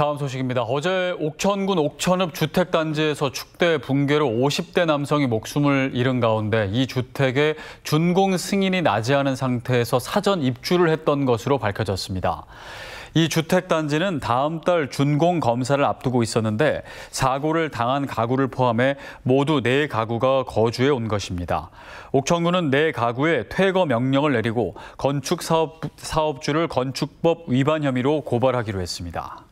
다음 소식입니다. 어제 옥천군 옥천읍 주택단지에서 축대 붕괴로 50대 남성이 목숨을 잃은 가운데 이 주택에 준공 승인이 나지 않은 상태에서 사전 입주를 했던 것으로 밝혀졌습니다. 이 주택단지는 다음 달 준공 검사를 앞두고 있었는데 사고를 당한 가구를 포함해 모두 네 가구가 거주해 온 것입니다. 옥천군은네 가구에 퇴거 명령을 내리고 건축 사업주를 건축법 위반 혐의로 고발하기로 했습니다.